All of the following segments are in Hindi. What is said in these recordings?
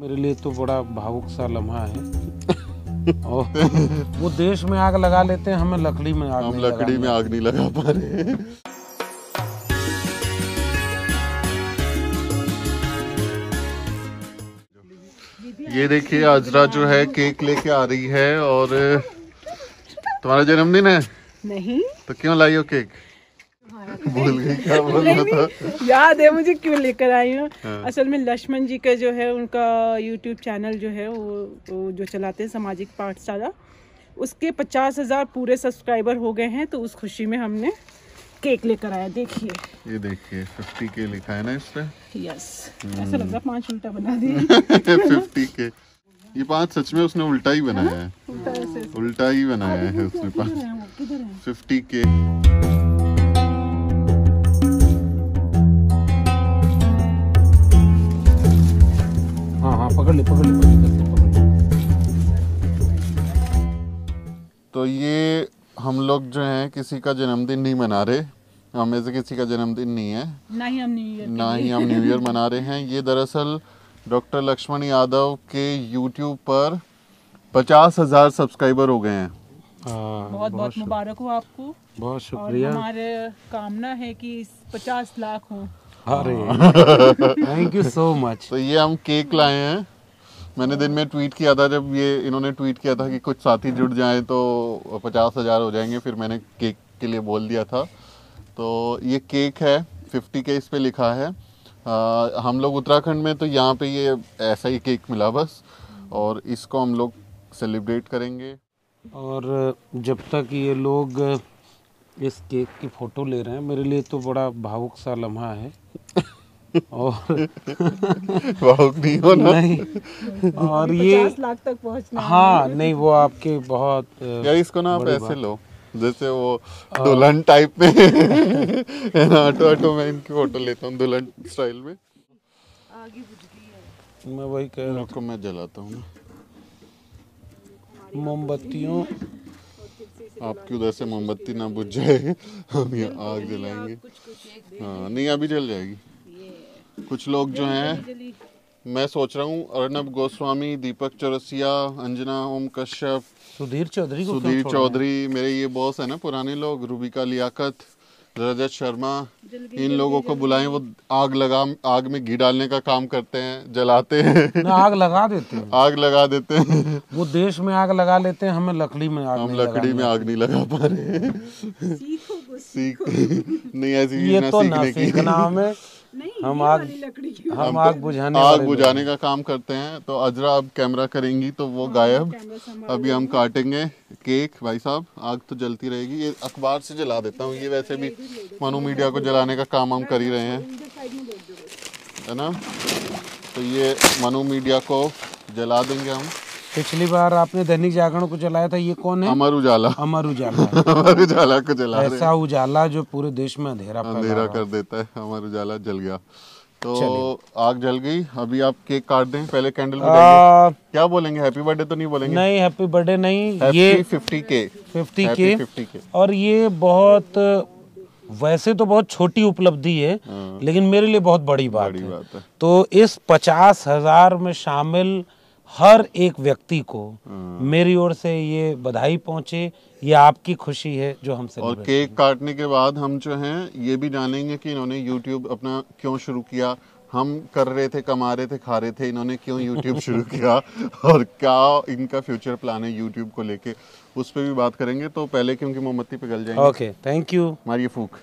मेरे लिए तो बड़ा भावुक सा लम्हा है और वो देश में आग लगा लेते हैं हमें लकड़ी में आग हम लकड़ी में आग नहीं लगा पा रहे ये देखिए आजरा जो है केक लेके आ रही है और तुम्हारा जन्मदिन है नहीं तो क्यों लाई हो केक भूल गई क्या था याद है मुझे क्यों लेकर आई हूँ हाँ। असल में लक्ष्मण जी का जो है उनका यूट्यूब चैनल जो है वो, वो जो चलाते हैं सामाजिक पाठशाला उसके पचास हज़ार पूरे सब्सक्राइबर हो गए हैं तो उस खुशी में हमने केक लेकर आया देखिए ये देखिए फिफ्टी के लिखा है ना इस पे यस ऐसा लग रहा पांच उल्टा बना दिया फिफ्टी के ये पांच सच में उसने उल्टा ही बनाया है उल्टा ही बनाया है हाँ, उसने पांच फिफ्टी के पकड़ ले पकड़ ले पकड़ ले तो ये हम लोग जो हैं किसी का जन्मदिन नहीं मना रहे हमें से किसी का जन्मदिन नहीं है ना ही हम न्यू ईयर ना ही हम न्यू ईयर मना रहे हैं ये दरअसल डॉक्टर लक्ष्मण यादव के यूट्यूब पर पचास हजार सब्सक्राइबर हो गए हैं हाँ, बहुत बहुत, बहुत मुबारक हो आपको बहुत शुक्रिया हमारे कामना है कि पचास लाख हो अरे थैंक यू सो मच तो ये हम केक लाए हैं मैंने दिन में ट्वीट किया था जब ये इन्होंने ट्वीट किया था कि कुछ साथी जुड़ जाए तो पचास हज़ार हो जाएंगे फिर मैंने केक के लिए बोल दिया था तो ये केक है फिफ्टी के इस पर लिखा है आ, हम लोग उत्तराखंड में तो यहाँ पे ये ऐसा ही केक मिला बस और इसको हम लोग सेलिब्रेट करेंगे और जब तक ये लोग इस केक की फ़ोटो ले रहे हैं मेरे लिए तो बड़ा भावुक सा लम्हा है और भावुक नहीं ना नहीं और ये लाख तक पहुंचना हाँ नहीं वो आपके बहुत यार इसको ना आप ऐसे लो जैसे वो दुल्हन टाइप में है ना ऑटो ऑटो में इनकी फोटो लेता हूँ दुल्हन स्टाइल में मैं वही कह रहा हूँ मैं जलाता हूँ मोमबत्तियों आपकी उधर से मोमबत्ती ना बुझ जाए हम ये आग जलाएंगे हाँ नहीं अभी जल जाएगी कुछ लोग जो हैं मैं सोच रहा हूँ अर्नब गोस्वामी दीपक चौरसिया अंजना ओम कश्यप सुधीर चौधरी सुधीर चौधरी मेरे ये बॉस है ना पुराने लोग रूबिका लियाकत रजत शर्मा इन लोगों को बुलाए वो आग लगा आग में घी डालने का काम करते हैं जलाते हैं आग लगा देते हैं आग लगा देते हैं वो देश में आग लगा लेते हैं हमें लकड़ी में आग हम लकड़ी में आग नहीं लगा पा रहे सीख नहीं ऐसी ये तो ना सीखना हमें हम आग हम आग बुझाने आग बुझाने का काम करते हैं तो अजरा अब कैमरा करेंगी तो वो हाँ, गायब अभी हम काटेंगे केक भाई साहब आग तो जलती रहेगी ये अखबार से जला देता हूँ ये वैसे भी मनु मीडिया को जलाने का काम हम हाँ, कर ही रहे हाँ, हैं है ना तो ये मनु मीडिया को जला देंगे हम पिछली बार आपने दैनिक जागरण को चलाया था ये कौन है अमर उजाला अमर उजाला अमर उजाला को चला ऐसा उजाला जो पूरे देश में अंधेरा अंधेरा कर देता है अमर उजाला जल गया तो आग जल गई अभी आप केक काट दें पहले कैंडल आ, क्या बोलेंगे हैप्पी बर्थडे तो नहीं बोलेंगे नहीं हैप्पी बर्थडे नहीं ये फिफ्टी के फिफ्टी के फिफ्टी के और ये बहुत वैसे तो बहुत छोटी उपलब्धि है हाँ। लेकिन मेरे लिए बहुत बड़ी बात, बड़ी है।, बात है तो इस पचास हजार में शामिल हर एक व्यक्ति को हम्म। मेरी ओर से ये बधाई पहुंचे ये आपकी खुशी है जो हमसे और केक काटने के बाद हम जो हैं ये भी जानेंगे कि इन्होंने यूट्यूब अपना क्यों शुरू किया हम कर रहे थे कमा रहे थे खा रहे थे इन्होंने क्यों यूट्यूब शुरू किया और क्या इनका फ्यूचर प्लान है यूट्यूब को लेके उस पर भी बात करेंगे तो पहले क्योंकि मोमबत्ती पिघल जाएंगे ओके थैंक यू मारिए फूक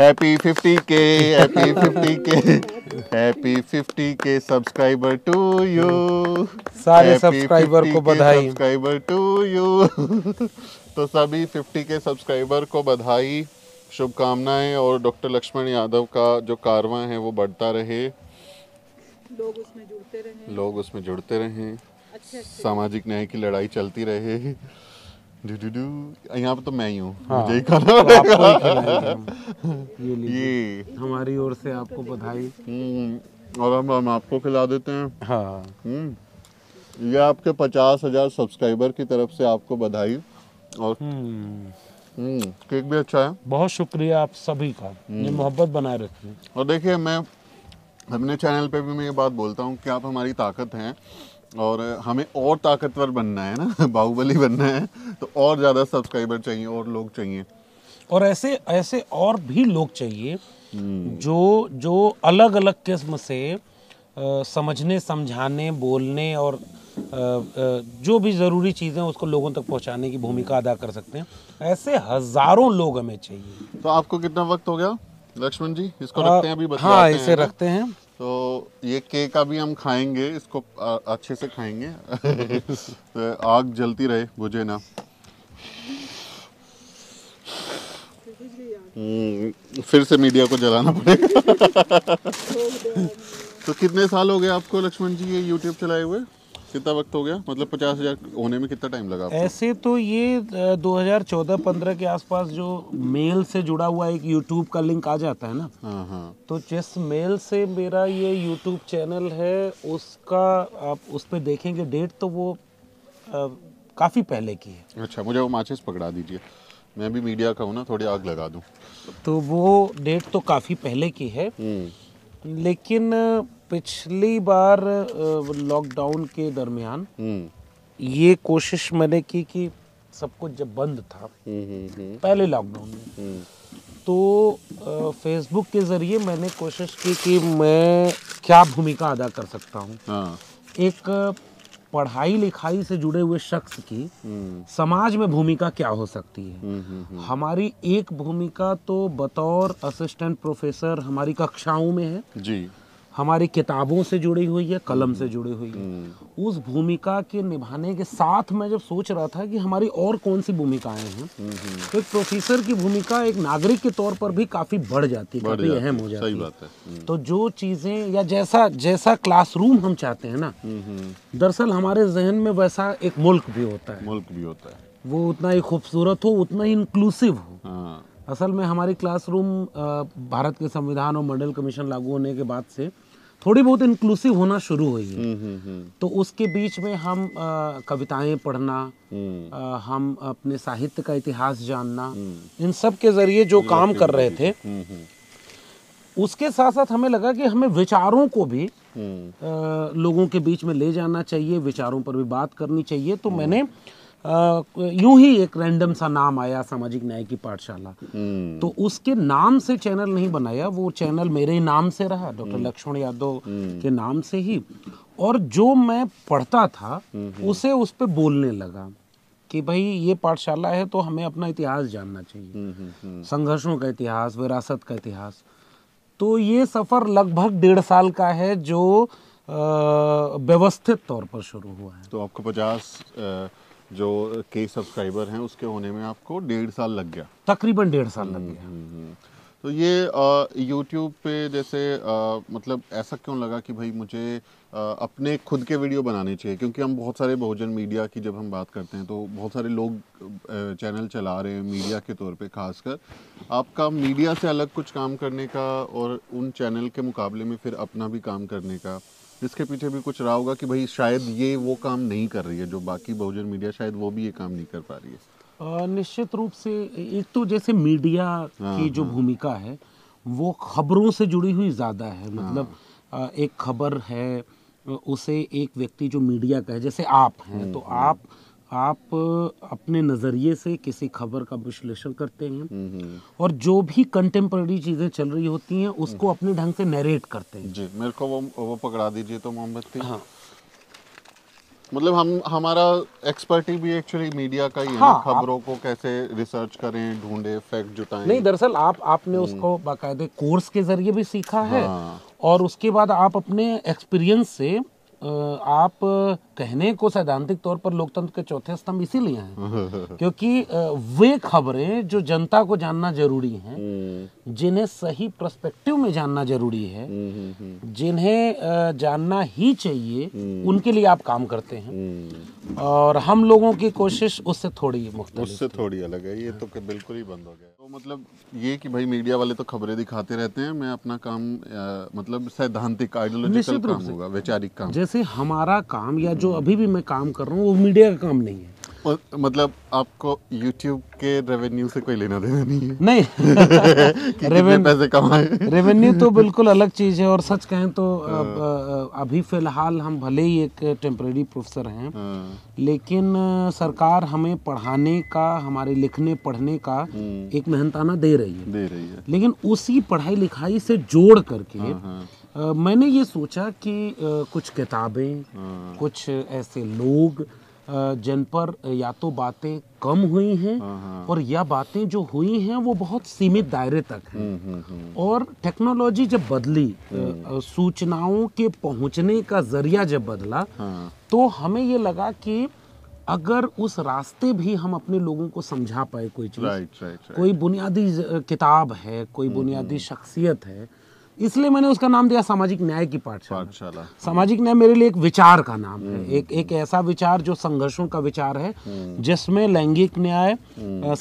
happy fifty K happy fifty K happy fifty K subscriber to you सारे सब्सक्राइबर को बधाई सब्सक्राइबर टू यू तो सभी फिफ्टी के सब्सक्राइबर को बधाई शुभकामनाएं और डॉक्टर लक्ष्मण यादव का जो कारवा है वो बढ़ता रहे लोग उसमें जुड़ते रहे लोग उसमें जुड़ते रहें सामाजिक न्याय की लड़ाई चलती रहे यहाँ पे तो मैं ही हूँ हाँ, तो ये ये हमारी ओर से आपको बधाई हम्म। और हम हम आपको खिला देते हैं हाँ हम्म। ये आपके पचास हजार सब्सक्राइबर की तरफ से आपको बधाई और हम्म। केक भी अच्छा है बहुत शुक्रिया आप सभी का ये मोहब्बत बनाए हैं और देखिए मैं अपने चैनल पे भी मैं ये बात बोलता हूँ कि आप हमारी ताकत हैं और हमें और ताकतवर बनना है ना बाहुबली बनना है तो और ज़्यादा सब्सक्राइबर चाहिए और लोग चाहिए और ऐसे ऐसे और भी लोग चाहिए हम्म। जो जो अलग अलग किस्म से आ, समझने समझाने बोलने और आ, आ, जो भी ज़रूरी चीज़ें उसको लोगों तक पहुंचाने की भूमिका अदा कर सकते हैं ऐसे हज़ारों लोग हमें चाहिए तो आपको कितना वक्त हो गया लक्ष्मण जी इसको रखते हैं अभी हाँ इसे हैं रखते हैं तो ये केक अभी हम खाएंगे इसको अच्छे से खाएंगे तो आग जलती रहे बुझे ना हम्म, फिर से मीडिया को जलाना पड़ेगा तो कितने साल हो गए आपको लक्ष्मण जी ये यूट्यूब चलाए हुए कितना वक्त हो गया मतलब पचास हज़ार होने में कितना टाइम लगा ऐसे तो ये 2014-15 के आसपास जो मेल से जुड़ा हुआ एक यूट्यूब का लिंक आ जाता है ना हाँ, हाँ। तो जिस मेल से मेरा ये यूट्यूब चैनल है उसका आप उस पर देखेंगे डेट तो वो आ, काफ़ी पहले की है अच्छा मुझे वो माचिस पकड़ा दीजिए मैं भी मीडिया का हूँ ना थोड़ी आग लगा दूँ तो वो डेट तो काफ़ी पहले की है हम्म। लेकिन पिछली बार लॉकडाउन के दरमियान हम्म। ये कोशिश मैंने की कि सब कुछ जब बंद था हम्म, हम्म, पहले लॉकडाउन में तो फेसबुक के ज़रिए मैंने कोशिश की कि मैं क्या भूमिका अदा कर सकता हूँ हाँ। एक पढ़ाई लिखाई से जुड़े हुए शख्स की समाज में भूमिका क्या हो सकती है हमारी एक भूमिका तो बतौर असिस्टेंट प्रोफेसर हमारी कक्षाओं में है जी हमारी किताबों से जुड़ी हुई है कलम से जुड़ी हुई है हम्म। उस भूमिका के निभाने के साथ मैं जब सोच रहा था कि हमारी और कौन सी भूमिकाएं हैं हम्म, हम्म। तो एक प्रोफेसर की भूमिका एक नागरिक के तौर पर भी काफ़ी बढ़ जाती है काफ़ी अहम हो जाती सही बात है तो जो चीज़ें या जैसा जैसा क्लासरूम हम चाहते हैं ना दरअसल हमारे जहन में वैसा एक मुल्क भी होता है मुल्क भी होता है वो उतना ही खूबसूरत हो उतना ही इंक्लूसिव हो हाँ। असल में हमारी क्लासरूम भारत के संविधान और मंडल कमीशन लागू होने के बाद से थोड़ी बहुत इंक्लूसिव होना शुरू हुई है हम्म, हम्म, हम्म। तो उसके बीच में हम कविताएं पढ़ना हम अपने साहित्य का इतिहास जानना इन सब के जरिए जो काम कर रहे थे उसके साथ साथ हमें लगा कि हमें विचारों को भी आ, लोगों के बीच में ले जाना चाहिए विचारों पर भी बात करनी चाहिए तो मैंने यूं ही एक रैंडम सा नाम आया सामाजिक न्याय की पाठशाला हम्म। तो उसके नाम से चैनल नहीं बनाया वो चैनल मेरे ही नाम से रहा डॉक्टर हम्म। लक्ष्मण यादव हम्म। के नाम से ही और जो मैं पढ़ता था उसे उस पर बोलने लगा कि भाई ये पाठशाला है तो हमें अपना इतिहास जानना चाहिए संघर्षों का इतिहास विरासत का इतिहास तो ये सफ़र लगभग डेढ़ साल का है जो व्यवस्थित तौर पर शुरू हुआ है तो आपको पचास जो के सब्सक्राइबर हैं उसके होने में आपको डेढ़ साल लग गया तकरीबन डेढ़ साल लग हम्म, गया हम्म, हम्म। तो ये यूट्यूब पे जैसे आ, मतलब ऐसा क्यों लगा कि भाई मुझे आ, अपने खुद के वीडियो बनाने चाहिए क्योंकि हम बहुत सारे बहुजन मीडिया की जब हम बात करते हैं तो बहुत सारे लोग चैनल चला रहे हैं मीडिया के तौर पे खासकर आपका मीडिया से अलग कुछ काम करने का और उन चैनल के मुकाबले में फिर अपना भी काम करने का जिसके पीछे भी कुछ रहा होगा कि भाई शायद ये वो काम नहीं कर रही है जो बाकी बहुजन मीडिया शायद वो भी ये काम नहीं कर पा रही है निश्चित रूप से एक तो जैसे मीडिया हाँ, की जो हाँ। भूमिका है वो खबरों से जुड़ी हुई ज़्यादा है हाँ। मतलब एक खबर है उसे एक व्यक्ति जो मीडिया का है जैसे आप हैं हम्म, तो हम्म। आप आप अपने नज़रिए से किसी खबर का विश्लेषण करते हैं हम्म, हम्म। और जो भी कंटेम्प्रेरी चीज़ें चल रही होती हैं उसको हम्म। अपने ढंग से नरेट करते हैं जी मेरे को वो वो पकड़ा दीजिए तो मोमबत्ती हाँ मतलब हम हमारा एक्सपर्टी भी एक्चुअली मीडिया का ही हाँ, है खबरों को कैसे रिसर्च करें ढूंढे फैक्ट जुटाएं नहीं दरअसल आप आपने उसको बाकायदे कोर्स के जरिए भी सीखा हाँ, है और उसके बाद आप अपने एक्सपीरियंस से आप कहने को सैद्धांतिक तौर पर लोकतंत्र के चौथे स्तंभ इसीलिए हैं हम्म, हम्म, हम्म। क्योंकि वे खबरें जो जनता को जानना जरूरी हैं जिन्हें सही प्रस्पेक्टिव में जानना जरूरी है जिन्हें जानना ही चाहिए उनके लिए आप काम करते हैं और हम लोगों की कोशिश उससे थोड़ी मुख्त उससे थोड़ी अलग है ये तो हाँ। बिल्कुल ही बंद हो गया तो मतलब ये कि भाई मीडिया वाले तो खबरें दिखाते रहते हैं मैं अपना काम मतलब सैद्धांतिक आइडियोलॉजिकल काम होगा वैचारिक काम जैसे हमारा काम या जो जो अभी भी मैं काम कर रहा हूँ वो मीडिया का काम नहीं है मतलब आपको YouTube के रेवेन्यू से कोई लेना देना नहीं है नहीं रेवेन्यू पैसे कमाए रेवेन्यू तो बिल्कुल अलग चीज़ है और सच कहें तो हाँ। अब, अभी फ़िलहाल हम भले ही एक टेम्प्रेरी प्रोफेसर हैं हाँ। लेकिन सरकार हमें पढ़ाने का हमारे लिखने पढ़ने का हम्म। एक मेहनताना दे रही है दे रही है लेकिन उसी पढ़ाई लिखाई से जोड़ करके हाँ, मैंने ये सोचा कि कुछ किताबें हाँ। कुछ ऐसे लोग जिन पर या तो बातें कम हुई हैं हाँ, हाँ। और या बातें जो हुई हैं वो बहुत सीमित दायरे तक हैं हम्म, हम्म, हम्म। और टेक्नोलॉजी जब बदली सूचनाओं के पहुंचने का जरिया जब बदला तो हमें ये लगा कि अगर उस रास्ते भी हम अपने लोगों को समझा पाए कोई चीज़ कोई बुनियादी किताब है कोई बुनियादी शख्सियत है इसलिए मैंने उसका नाम दिया सामाजिक न्याय की पाठशाला हम्म। सामाजिक न्याय मेरे लिए एक विचार का नाम है हम्म। एक एक ऐसा विचार जो संघर्षों का विचार है हम्म। जिसमें लैंगिक न्याय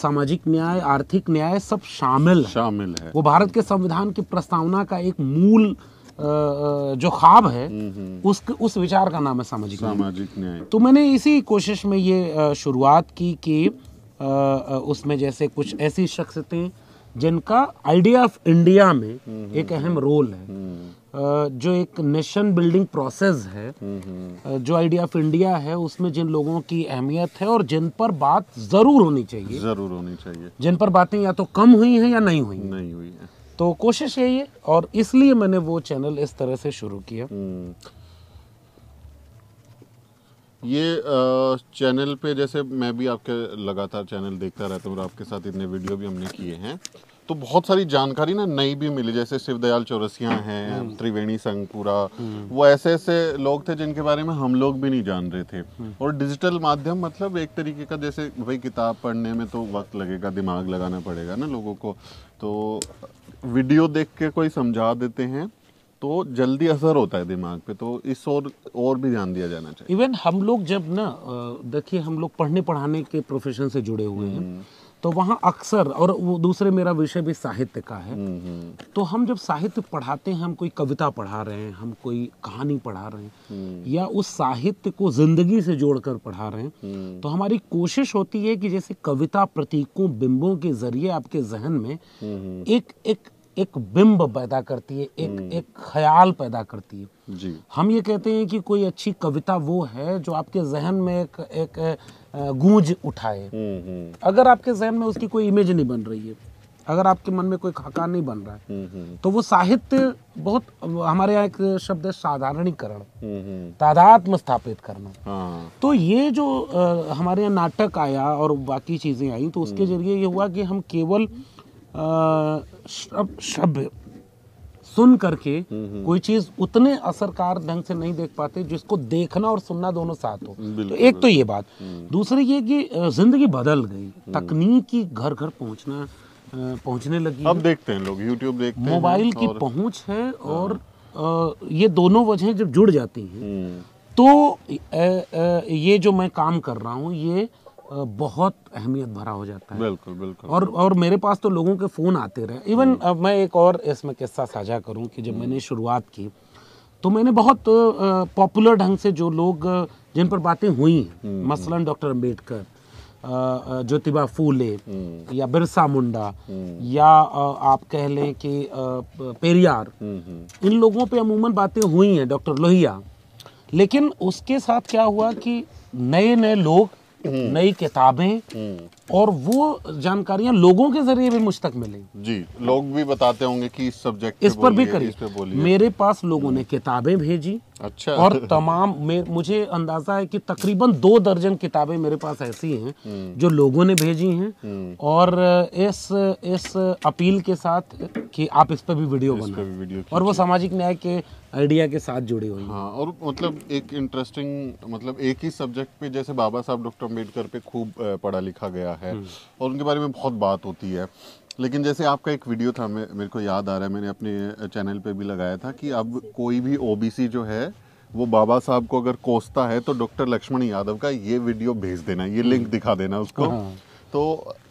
सामाजिक न्याय आर्थिक न्याय सब शामिल शामिल है वो भारत के संविधान की प्रस्तावना का एक मूल जो खाब है उस उस विचार का नाम है सामाजिक सामाजिक न्याय तो मैंने इसी कोशिश में ये शुरुआत की कि उसमें जैसे कुछ ऐसी शख्सियतें जिनका आइडिया ऑफ इंडिया में हम्म, एक हम्म, अहम हम्म। रोल है जो एक नेशन बिल्डिंग प्रोसेस है जो आइडिया ऑफ इंडिया है उसमें जिन लोगों की अहमियत है और जिन पर बात जरूर होनी चाहिए जरूर होनी चाहिए जिन पर बातें या तो कम हुई हैं या नहीं हुई नहीं हुई है तो कोशिश यही है और इसलिए मैंने वो चैनल इस तरह से शुरू किया ये चैनल पे जैसे मैं भी आपके लगातार चैनल देखता रहता हूँ और आपके साथ इतने वीडियो भी हमने किए हैं तो बहुत सारी जानकारी ना नई भी मिली जैसे शिवदयाल चौरसिया हैं हम्म। त्रिवेणी संगपुरा हम्म। वो ऐसे ऐसे लोग थे जिनके बारे में हम लोग भी नहीं जान रहे थे हम्म। और डिजिटल माध्यम मतलब एक तरीके का जैसे भाई किताब पढ़ने में तो वक्त लगेगा दिमाग लगाना पड़ेगा ना लोगों को तो वीडियो देख के कोई समझा देते हैं तो जल्दी असर होता है दिमाग पे तो इस और और भी ध्यान दिया जाना चाहिए इवन हम लोग जब ना देखिए हम लोग पढ़ने पढ़ाने के प्रोफेशन से जुड़े हुए हैं तो वहाँ अक्सर और वो दूसरे मेरा विषय भी साहित्य का है हम्म, हम्म। तो हम जब साहित्य पढ़ाते हैं हम कोई कविता पढ़ा रहे हैं हम कोई कहानी पढ़ा रहे हैं हम्म। या उस साहित्य को जिंदगी से जोड़कर पढ़ा रहे हैं तो हमारी कोशिश होती है कि जैसे कविता प्रतीकों बिंबों के जरिए आपके जहन में एक एक एक बिंब पैदा करती है एक एक ख्याल पैदा करती है जी। हम ये कहते हैं कि कोई अच्छी कविता वो है जो आपके जहन में एक एक गूंज उठाए हम्म, हम्म। अगर आपके जहन में उसकी कोई इमेज नहीं बन रही है अगर आपके मन में कोई खाका नहीं बन रहा है हम्म, तो वो साहित्य बहुत हमारे यहाँ एक शब्द है साधारणीकरण तादात्म स्थापित करना हाँ। तो ये जो आ, हमारे यहाँ नाटक आया और बाकी चीजें आई तो उसके जरिए ये हुआ कि हम केवल शब्द सुन करके हम्म, हम्म। कोई चीज उतने असरकार ढंग से नहीं देख पाते जिसको देखना और सुनना दोनों साथ हो तो एक तो ये बात हम्म। दूसरी ये कि जिंदगी बदल गई तकनीकी घर घर पहुंचना पहुंचने लगी अब देखते हैं लोग यूट्यूब देखते हैं मोबाइल की और... पहुंच है और हाँ। ये दोनों वजह जब जुड़ जाती हैं तो ये जो मैं काम कर रहा हूँ ये बहुत अहमियत भरा हो जाता है बिल्कुल बिल्कुल और और मेरे पास तो लोगों के फ़ोन आते रहे इवन अब मैं एक और इसमें किस्सा साझा करूं कि जब मैंने शुरुआत की तो मैंने बहुत पॉपुलर ढंग से जो लोग जिन पर बातें हुई हैं हम्म, हम्म। मसलन डॉक्टर अम्बेडकर ज्योतिबा फूले हम्म। या बिरसा मुंडा या आप कह लें कि पेरियार इन लोगों पे अमूमन बातें हुई हैं डॉक्टर लोहिया लेकिन उसके साथ क्या हुआ कि नए नए लोग हम्म। नई किताबें हम्म। और वो जानकारियां लोगों के जरिए भी मुझ तक मिली जी लोग भी बताते होंगे कि इस सब्जेक्ट इस पर भी करिए मेरे पास लोगों ने किताबें भेजी अच्छा और तमाम मुझे अंदाजा है कि तकरीबन दो दर्जन किताबें मेरे पास ऐसी हैं हम्म। जो लोगों ने भेजी हैं हम्म। और इस इस अपील के साथ कि आप इस पर भी वीडियो बनाएं और वो सामाजिक न्याय के आइडिया के साथ जुड़ी हुई हाँ और मतलब एक इंटरेस्टिंग मतलब एक ही सब्जेक्ट पे जैसे बाबा साहब डॉक्टर अम्बेडकर पे खूब पढ़ा लिखा गया है हम्म। और उनके बारे में बहुत बात होती है लेकिन जैसे आपका एक वीडियो था मैं मेरे को याद आ रहा है मैंने अपने चैनल पे भी लगाया था कि अब कोई भी ओबीसी जो है वो बाबा साहब को अगर कोसता है तो डॉक्टर लक्ष्मण यादव का ये वीडियो भेज देना ये लिंक दिखा देना उसको हाँ। तो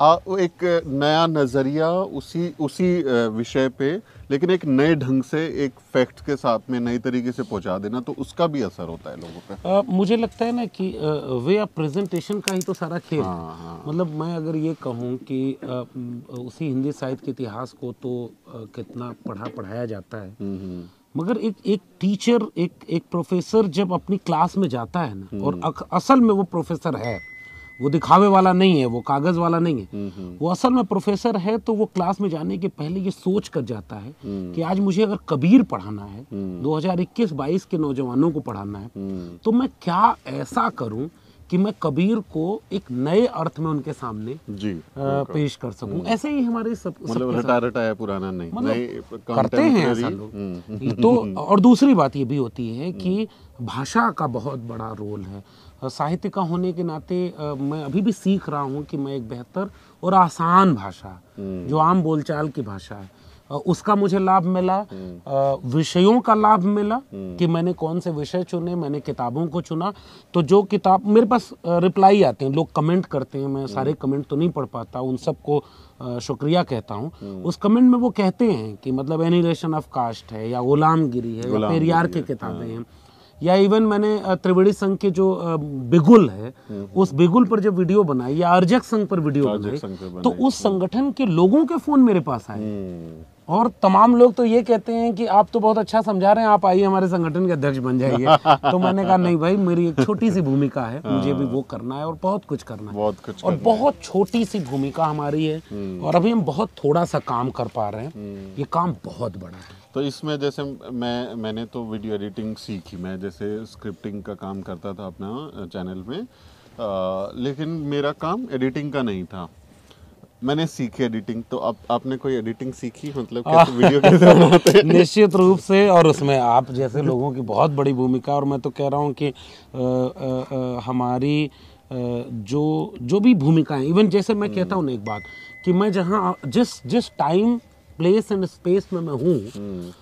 आ, एक नया नज़रिया उसी उसी विषय पे लेकिन एक नए ढंग से एक फैक्ट के साथ में नई तरीके से पहुंचा देना तो उसका भी असर होता है लोगों पे आ, मुझे लगता है ना कि वे ऑफ प्रेजेंटेशन का ही तो सारा खेल हाँ, हाँ। मतलब मैं अगर ये कहूँ कि आ, उसी हिंदी साहित्य के इतिहास को तो आ, कितना पढ़ा पढ़ाया जाता है हम्म, हम्म। मगर एक एक टीचर एक एक प्रोफेसर जब अपनी क्लास में जाता है ना और हम्म। असल में वो प्रोफेसर है वो दिखावे वाला नहीं है वो कागज वाला नहीं है हम्म, हम्म। वो असल में प्रोफेसर है तो वो क्लास में जाने के पहले ये सोच कर जाता है हम्म। कि आज मुझे अगर कबीर पढ़ाना है 2021-22 के नौजवानों को पढ़ाना है तो मैं क्या ऐसा करूं कि मैं कबीर को एक नए अर्थ में उनके सामने जी आ, पेश कर सकूं ऐसे ही हमारे सब मतलब रटा है पुराना नहीं मतलब करते हैं ऐसा लोग तो और दूसरी बात ये भी होती है कि भाषा का बहुत बड़ा रोल है साहित्य का होने के नाते मैं अभी भी सीख रहा हूँ कि मैं एक बेहतर और आसान भाषा हम्म। जो आम बोलचाल की भाषा है उसका मुझे लाभ मिला हम्म। विषयों का लाभ मिला हम्म। कि मैंने कौन से विषय चुने मैंने किताबों को चुना तो जो किताब मेरे पास रिप्लाई आते हैं लोग कमेंट करते हैं मैं सारे कमेंट तो नहीं पढ़ पाता उन सबको शुक्रिया कहता हूँ उस कमेंट में वो कहते हैं कि मतलब एनिलेशन ऑफ कास्ट है या गुलामगिरी है या पेरियार की किताबें हाँ। हैं या इवन मैंने त्रिवेणी संघ के जो बिगुल है हम्म, हम्म। उस बिगुल पर जब वीडियो बनाई या अर्जक संघ पर वीडियो बनाई तो उस हम्म। संगठन के लोगों के फोन मेरे पास आए और तमाम लोग तो ये कहते हैं कि आप तो बहुत अच्छा समझा रहे हैं आप आइए हमारे संगठन के अध्यक्ष बन जाइए तो मैंने कहा नहीं भाई मेरी एक छोटी सी भूमिका है हाँ। मुझे भी वो करना है और बहुत कुछ करना है बहुत कुछ और बहुत छोटी सी भूमिका हमारी है और अभी हम बहुत थोड़ा सा काम कर पा रहे हैं ये काम बहुत बड़ा है तो इसमें जैसे मैं मैंने तो वीडियो एडिटिंग सीखी मैं जैसे स्क्रिप्टिंग का काम करता था अपना चैनल में आ, लेकिन मेरा काम एडिटिंग का नहीं था मैंने सीखी एडिटिंग तो आप आपने कोई एडिटिंग सीखी मतलब कैसे वीडियो कैसे बनाते हैं निश्चित रूप से और उसमें आप जैसे लोगों की बहुत बड़ी भूमिका और मैं तो कह रहा हूँ कि आ, आ, आ, हमारी जो जो भी भूमिकाएं इवन जैसे मैं हम्म। कहता हूँ एक बात कि मैं जहाँ जिस जिस टाइम प्लेस एंड स्पेस में मैं हूँ हम्म।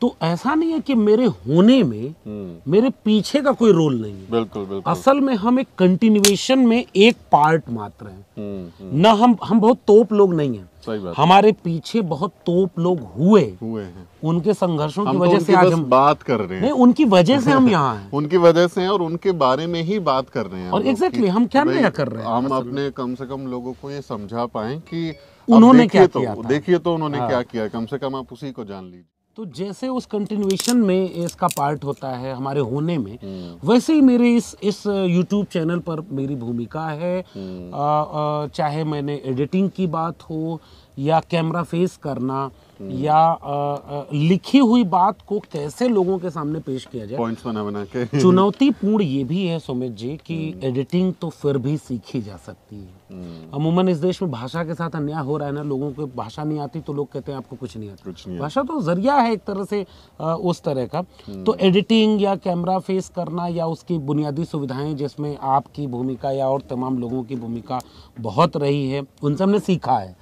तो ऐसा नहीं है कि मेरे होने में हम्म। मेरे पीछे का कोई रोल नहीं है बिल्कुल बिल्कुल असल में हम एक कंटिन्यूएशन में एक पार्ट मात्र हैं हम्म, ना हम हम बहुत तोप लोग नहीं है हमारे पीछे बहुत तोप लोग हुए हुए हैं उनके संघर्षों की तो वजह से आज हम बात कर रहे हैं उनकी वजह से हम यहाँ हैं उनकी वजह से और उनके बारे में ही बात कर रहे हैं और एग्जैक्टली हम क्या नया कर रहे हैं हम अपने कम से कम लोगों को ये समझा पाए की उन्होंने क्या तो, किया देखिए तो उन्होंने हाँ। क्या किया कम से कम आप उसी को जान लीजिए तो जैसे उस कंटिन्यूएशन में इसका पार्ट होता है हमारे होने में हम्म। वैसे ही मेरे इस इस यूट्यूब चैनल पर मेरी भूमिका है आ, हम्म। आ, चाहे मैंने एडिटिंग की बात हो या कैमरा फेस करना हम्म। या आ, आ, लिखी हुई बात को कैसे लोगों के सामने पेश किया जाए पॉइंट्स बना बना के पूर्ण ये भी है सुमित जी कि एडिटिंग हम्म। तो फिर भी सीखी जा सकती है हम्म। अमूमन इस देश में भाषा के साथ अन्याय हो रहा है ना लोगों को भाषा नहीं आती तो लोग कहते हैं आपको कुछ नहीं आता भाषा तो जरिया है एक तरह से उस तरह का तो एडिटिंग या कैमरा फेस करना या उसकी बुनियादी सुविधाएं जिसमें आपकी भूमिका या और तमाम लोगों की भूमिका बहुत रही है उनसे हमने सीखा है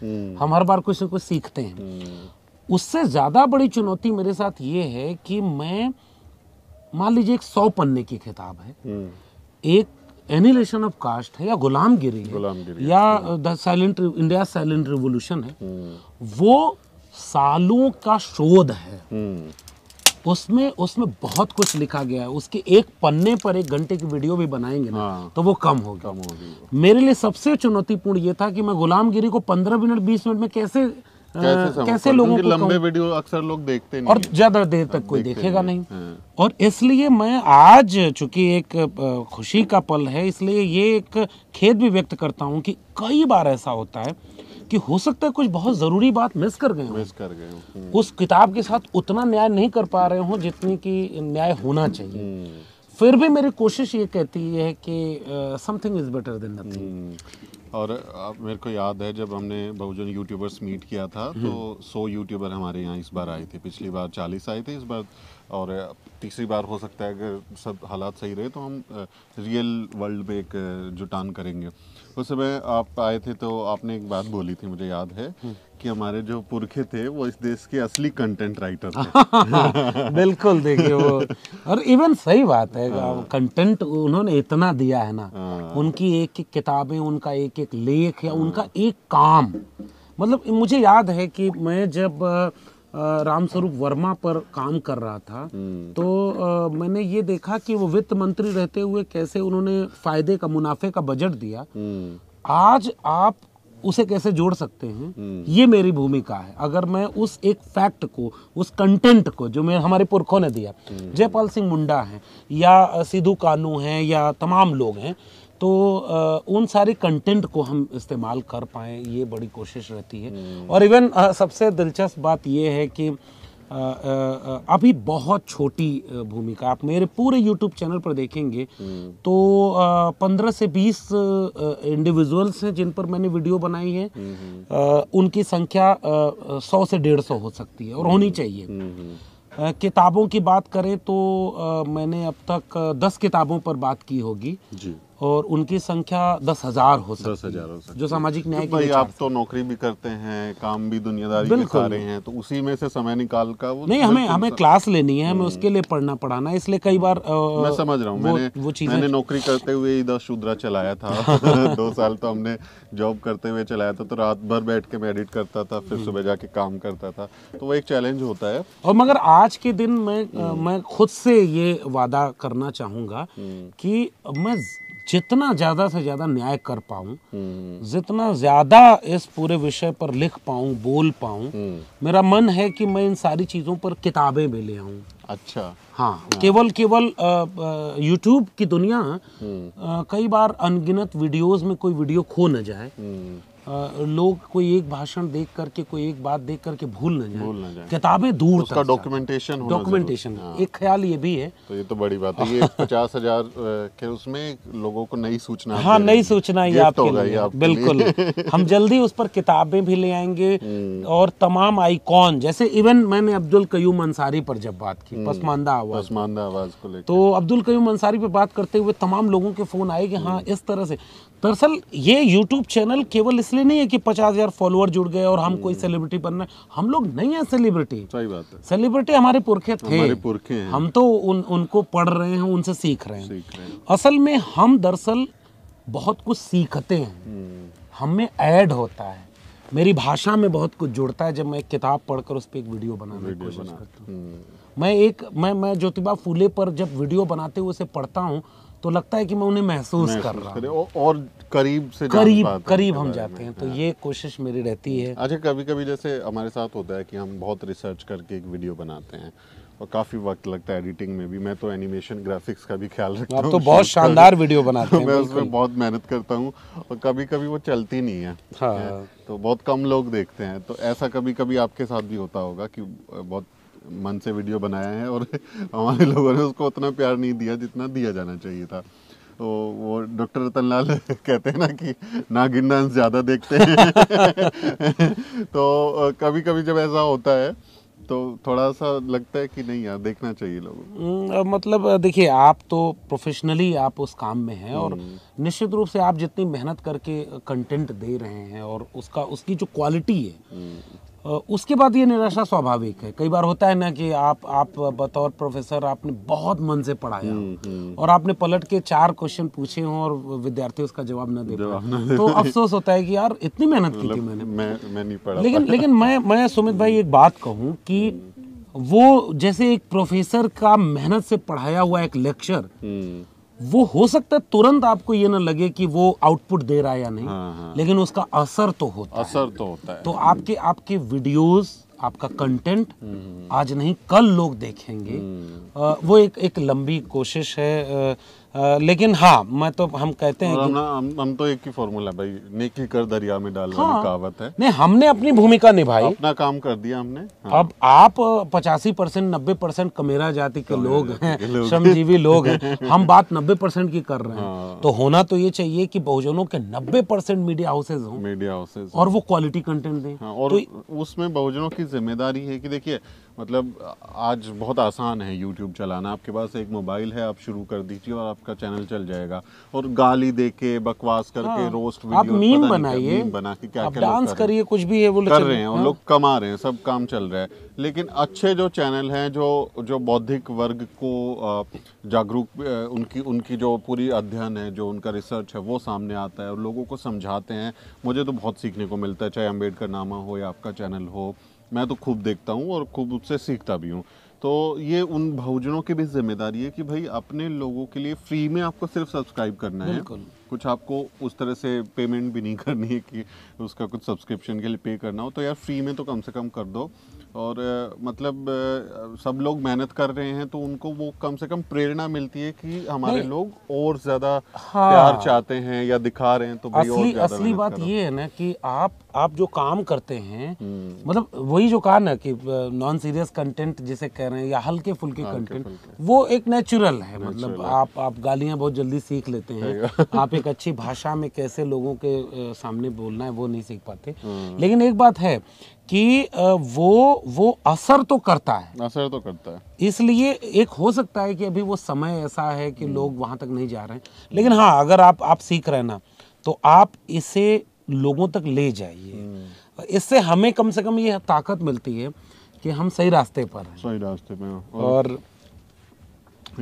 हम हर बार कुछ ना कुछ सीखते हैं उससे ज़्यादा बड़ी चुनौती मेरे साथ ये है कि मैं मान लीजिए एक सौ पन्ने की किताब है हम्म। एक एनिलेशन ऑफ कास्ट है या गुलामगिरी है गिरी या हम्म। The silent India silent revolution है हम्म। वो सालों का शोध है उसमें उसमें बहुत कुछ लिखा गया है उसके एक पन्ने पर एक घंटे की वीडियो भी बनाएंगे ना हाँ। तो वो कम होगी कम होगी मेरे लिए सबसे चुनौतीपूर्ण ये था कि मैं गुलामगिरी को पंद्रह मिनट बीस मिनट में कैसे कैसे, लोगों को लंबे वीडियो अक्सर लोग देखते नहीं और ज्यादा देर तक कोई देखेगा नहीं, नहीं। हाँ। और इसलिए मैं आज चूंकि एक खुशी का पल है इसलिए ये एक खेद भी व्यक्त करता हूँ कि कई बार ऐसा होता है कि हो सकता है कुछ बहुत ज़रूरी बात मिस कर गए मिस कर गए हम्म। उस किताब के साथ उतना न्याय नहीं कर पा रहे हो जितनी की न्याय होना चाहिए हम्म। फिर भी मेरी कोशिश ये कहती है कि something is better than nothing और आप मेरे को याद है जब हमने बहुजन यूट्यूबर्स मीट किया था हम्म। तो सौ यूट्यूबर हमारे यहाँ इस बार आए थे पिछली बार चालीस आए थे इस बार और तीसरी बार हो सकता है अगर सब हालात सही रहे तो हम रियल वर्ल्ड में एक जुटान करेंगे उस समय आप आए थे तो आपने एक बात बोली थी मुझे याद है हम्म। कि हमारे जो पुरखे थे वो इस देश के असली कंटेंट राइटर थे बिल्कुल देखिए वो और इवन सही बात है कंटेंट हाँ। उन्होंने इतना दिया है ना हाँ। उनकी एक एक किताबें उनका एक एक लेख या हाँ। उनका एक काम मतलब मुझे याद है कि मैं जब आ, रामस्वरूप वर्मा पर काम कर रहा था हम्म। तो आ, मैंने ये देखा कि वो वित्त मंत्री रहते हुए कैसे उन्होंने फायदे का मुनाफे का बजट दिया हम्म। आज आप उसे कैसे जोड़ सकते हैं हम्म। ये मेरी भूमिका है अगर मैं उस एक फैक्ट को उस कंटेंट को जो मैं हमारे पुरखों ने दिया जयपाल सिंह मुंडा हैं या सिद्धू कानू हैं या तमाम लोग हैं तो उन सारी कंटेंट को हम इस्तेमाल कर पाएँ ये बड़ी कोशिश रहती है हम्म। और इवन सबसे दिलचस्प बात ये है कि अभी बहुत छोटी भूमिका आप मेरे पूरे YouTube चैनल पर देखेंगे हम्म। तो पंद्रह से बीस इंडिविजुअल्स हैं जिन पर मैंने वीडियो बनाई है हम्म, उनकी संख्या सौ से डेढ़ सौ हो सकती है और होनी चाहिए किताबों की बात करें तो मैंने अब तक दस किताबों पर बात की होगी और उनकी संख्या दस हजार हो सकती दस हजार हो सकती जो सामाजिक न्याय भाई आप तो नौकरी भी करते हैं काम भी दुनियादारी भी कर रहे हैं तो उसी में से समय निकाल का वो नहीं हमें हमें क्लास लेनी है हमें हम्म। उसके लिए पढ़ना पढ़ाना इसलिए कई बार आ, हम्म। मैं समझ रहा हूँ मैंने वो चीज़ मैंने नौकरी करते हुए इधर शूद्रा चलाया था दो साल तो हमने जॉब करते हुए चलाया था तो रात भर बैठ के मैं एडिट करता था फिर हम्म। सुबह जाके काम करता था तो वो एक चैलेंज होता है और मगर आज के दिन मैं मैं खुद से ये वादा करना चाहूंगा कि मैं जितना ज्यादा से ज्यादा न्याय कर पाऊँ हम्म। जितना ज्यादा इस पूरे विषय पर लिख पाऊ बोल पाऊ हम्म। मेरा मन है कि मैं इन सारी चीजों पर किताबें भी ले आऊ अच्छा हाँ, हाँ केवल केवल यूट्यूब की दुनिया हम्म। कई बार अनगिनत वीडियोस में कोई वीडियो खो न जाए लोग कोई एक भाषण देख करके कोई एक बात देख करके भूल ना जाए, जाए। किताबें दूर उसका डॉक्यूमेंटेशन डॉक्यूमेंटेशन हाँ। एक ख्याल ये भी है तो ये तो बड़ी बात है ये पचास हजार के उसमें लोगों को नई सूचना हाँ नई सूचना तो ये आपके लिए बिल्कुल हम जल्दी उस पर किताबें भी ले आएंगे हम्म। और तमाम आईकॉन जैसे इवन मैंने अब्दुल कयूम अंसारी पर जब बात की हम्म। पसमानदा आवाज पसमानदा आवाज को तो अब्दुल कयूम अंसारी पर बात करते हुए तमाम लोगों के फोन आए कि हाँ हम्म। इस तरह से दरअसल ये YouTube चैनल केवल इसलिए नहीं है कि 50,000 हज़ार फॉलोअर जुड़ गए और हम कोई सेलिब्रिटी हम्म। बन रहे हम लोग नहीं है सेलिब्रिटी सही बात है सेलिब्रिटी हमारे पुरखे थे हमारे पुरखे हैं हम तो उन उनको पढ़ रहे हैं उनसे सीख रहे हैं, सीख रहे हैं। असल में हम दरअसल बहुत कुछ सीखते हैं हम्म। हम में ऐड होता है मेरी भाषा में बहुत कुछ जुड़ता है जब मैं किताब पढ़कर उस पर एक वीडियो बनाने की कोशिश करता हूँ हम्म। मैं एक मैं मैं ज्योतिबा फूले पर जब वीडियो बनाते हुए उसे पढ़ता हूँ तो लगता है कि मैं उन्हें महसूस कर रहा हूँ और करीब से करीब करीब हम जाते हैं तो ये कोशिश मेरी रहती हम्म। है अच्छा कभी कभी जैसे हमारे साथ होता है कि हम बहुत रिसर्च करके एक वीडियो बनाते हैं और काफ़ी वक्त लगता है एडिटिंग में भी मैं तो एनिमेशन ग्राफिक्स का भी ख्याल रखता हूँ तो बहुत शानदार वीडियो बनाते हैं मैं उसमें बहुत मेहनत करता हूँ और कभी कभी वो चलती नहीं है हाँ। तो बहुत कम लोग देखते हैं तो ऐसा कभी कभी आपके साथ भी होता होगा कि बहुत मन से वीडियो बनाया है और हमारे लोगों ने उसको उतना प्यार नहीं दिया जितना दिया जाना चाहिए था तो वो डॉक्टर रतन लाल कहते हैं ना कि नागिन डांस ज़्यादा देखते हैं तो कभी कभी जब ऐसा होता है तो थोड़ा सा लगता है कि नहीं यार देखना चाहिए लोगों मतलब देखिए आप तो प्रोफेशनली आप उस काम में हैं और हम्म। निश्चित रूप से आप जितनी मेहनत करके कंटेंट दे रहे हैं और उसका उसकी जो क्वालिटी है हम्म। उसके बाद ये निराशा स्वाभाविक है कई बार होता है ना कि आप आप बतौर प्रोफेसर आपने बहुत मन से पढ़ाया हम्म, हम्म। और आपने पलट के चार क्वेश्चन पूछे हों और विद्यार्थी उसका जवाब ना दे पाए तो अफसोस होता है कि यार इतनी मेहनत की थी मतलब मैंने मैं मैं नहीं पढ़ा लेकिन लेकिन मैं मैं सुमित भाई एक बात कहूँ कि हम्म। वो जैसे एक प्रोफेसर का मेहनत से पढ़ाया हुआ एक लेक्चर वो हो सकता है तुरंत आपको ये ना लगे कि वो आउटपुट दे रहा है या नहीं हाँ, हाँ। लेकिन उसका असर तो होता असर है। तो होता है तो आपके आपके वीडियोस आपका कंटेंट हम्म। आज नहीं कल लोग देखेंगे आ, हम्म। वो एक एक लंबी कोशिश है आ, आ, लेकिन हाँ मैं तो हम कहते हैं कि, हम, हम तो एक ही फॉर्मूला भाई नेकी कर दरिया में डाल हाँ, कहावत है नहीं हमने अपनी भूमिका निभाई अपना काम कर दिया हमने हाँ। अब आप पचासी परसेंट नब्बे परसेंट कमेरा जाति के लोग हैं श्रमजीवी लोग हैं हम बात नब्बे परसेंट की कर रहे हैं हाँ। तो होना तो ये चाहिए कि बहुजनों के नब्बे परसेंट मीडिया हाउसेज हों मीडिया हाउसेज और वो क्वालिटी कंटेंट दें हाँ, और तो उसमें बहुजनों की जिम्मेदारी है कि देखिए मतलब आज बहुत आसान है यूट्यूब चलाना आपके पास एक मोबाइल है आप शुरू कर दीजिए और आपका चैनल चल जाएगा और गाली दे के बकवास करके हाँ, रोस्ट वीडियो आप मीम बनाइए बना के क्या क्या डांस करिए कुछ भी है वो कर रहे हैं और हाँ। लोग कमा रहे हैं सब काम चल रहा है लेकिन अच्छे जो चैनल हैं जो जो बौद्धिक वर्ग को जागरूक उनकी उनकी जो पूरी अध्ययन है जो उनका रिसर्च है वो सामने आता है और लोगों को समझाते हैं मुझे तो बहुत सीखने को मिलता है चाहे अम्बेडकर नामा हो या आपका चैनल हो मैं तो खूब देखता हूँ और खूब उससे सीखता भी हूँ तो ये उन भोजनों की भी जिम्मेदारी है कि भाई अपने लोगों के लिए फ्री में आपको सिर्फ सब्सक्राइब करना है कुछ आपको उस तरह से पेमेंट भी नहीं करनी है कि उसका कुछ सब्सक्रिप्शन के लिए पे करना हो तो यार फ्री में तो कम से कम कर दो और मतलब सब लोग मेहनत कर रहे हैं तो उनको वो कम से कम प्रेरणा मिलती है कि हमारे लोग और ज्यादा हाँ, प्यार चाहते हैं या दिखा रहे हैं तो भाई असली, और असली बात ये है ना कि आप आप जो काम करते हैं हम्म। मतलब वही जो कहा ना कि नॉन सीरियस कंटेंट जिसे कह रहे हैं या हल्के फुल्के कंटेंट वो एक नेचुरल है मतलब आप आप गालियां बहुत जल्दी सीख लेते हैं आप एक अच्छी भाषा में कैसे लोगों के सामने बोलना है वो नहीं सीख पाते हम्म। लेकिन एक बात है कि वो वो असर तो करता है असर तो करता है इसलिए एक हो सकता है कि अभी वो समय ऐसा है कि हम्म। लोग वहां तक नहीं जा रहे हैं लेकिन हाँ अगर आप आप सीख रहे ना तो आप इसे लोगों तक ले जाइए हम्म। इससे हमें कम से कम ये ताकत मिलती है कि हम सही रास्ते पर हैं सही रास्ते पे और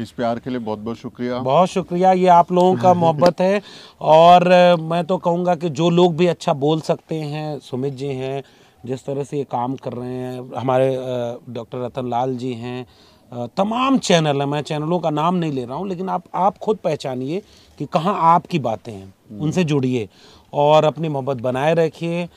इस प्यार के लिए बहुत बहुत शुक्रिया बहुत शुक्रिया ये आप लोगों का मोहब्बत है और मैं तो कहूँगा कि जो लोग भी अच्छा बोल सकते हैं सुमित जी हैं जिस तरह से ये काम कर रहे हैं हमारे डॉक्टर रतन लाल जी हैं तमाम चैनल हैं मैं चैनलों का नाम नहीं ले रहा हूँ लेकिन आप आप खुद पहचानिए कि कहाँ आपकी बातें हैं हम्म। उनसे जुड़िए और अपनी मोहब्बत बनाए रखिए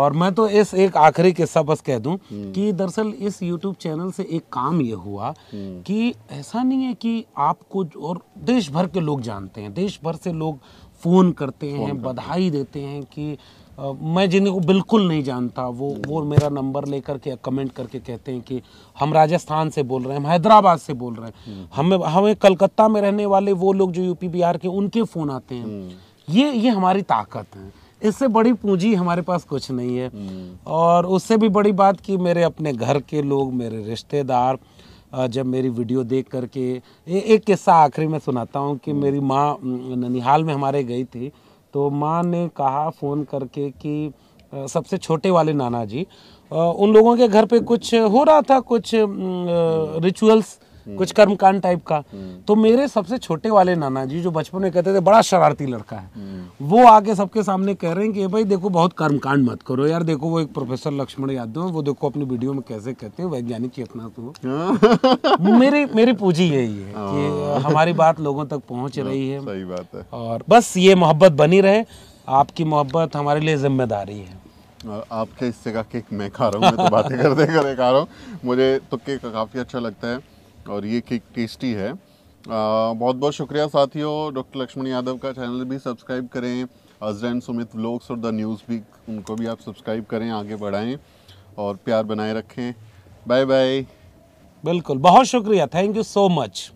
और मैं तो इस एक आखिरी किस्सा बस कह दूं हम्म। कि दरअसल इस YouTube चैनल से एक काम ये हुआ हम्म। कि ऐसा नहीं है कि आपको और देश भर के लोग जानते हैं देश भर से लोग फ़ोन करते हैं बधाई देते हैं कि मैं जिनको बिल्कुल नहीं जानता वो वो मेरा नंबर लेकर के कमेंट करके कहते हैं कि हम राजस्थान से बोल रहे हैं हम हैदराबाद से बोल रहे हैं हम्म। हमें हमें कलकत्ता में रहने वाले वो लोग जो यूपी बिहार के उनके फ़ोन आते हैं हम्म। ये ये हमारी ताकत है इससे बड़ी पूंजी हमारे पास कुछ नहीं है हम्म। और उससे भी बड़ी बात कि मेरे अपने घर के लोग मेरे रिश्तेदार जब मेरी वीडियो देख करके एक किस्सा आखिरी में सुनाता हूँ कि मेरी माँ ननिहाल में हमारे गई थी तो माँ ने कहा फ़ोन करके कि सबसे छोटे वाले नाना जी उन लोगों के घर पे कुछ हो रहा था कुछ रिचुअल्स हम्म। कुछ कर्मकांड टाइप का हम्म। तो मेरे सबसे छोटे वाले नाना जी जो बचपन में कहते थे बड़ा शरारती लड़का है हम्म। वो आके सबके सामने कह रहे हैं कि भाई देखो बहुत कर्मकांड मत करो यार देखो वो एक प्रोफेसर लक्ष्मण यादव वो देखो अपनी वीडियो में कैसे कहते हैं वैज्ञानिक चेतना तो हाँ। मेरी मेरी पूजी यही है कि हाँ। हमारी बात लोगों तक पहुंच हाँ, रही है सही बात है और बस ये मोहब्बत बनी रहे आपकी मोहब्बत हमारे लिए जिम्मेदारी है और आपके हिस्से का केक मैं खा रहा हूँ मैं तो बातें करते करते खा रहा हूँ मुझे तो केक काफ़ी अच्छा लगता है और ये केक टेस्टी है आ, बहुत बहुत शुक्रिया साथियों डॉक्टर लक्ष्मण यादव का चैनल भी सब्सक्राइब करें अजरैन सुमित व्लॉग्स और द न्यूज़ भी उनको भी आप सब्सक्राइब करें आगे बढ़ाएं और प्यार बनाए रखें बाय बाय बिल्कुल बहुत शुक्रिया थैंक यू सो मच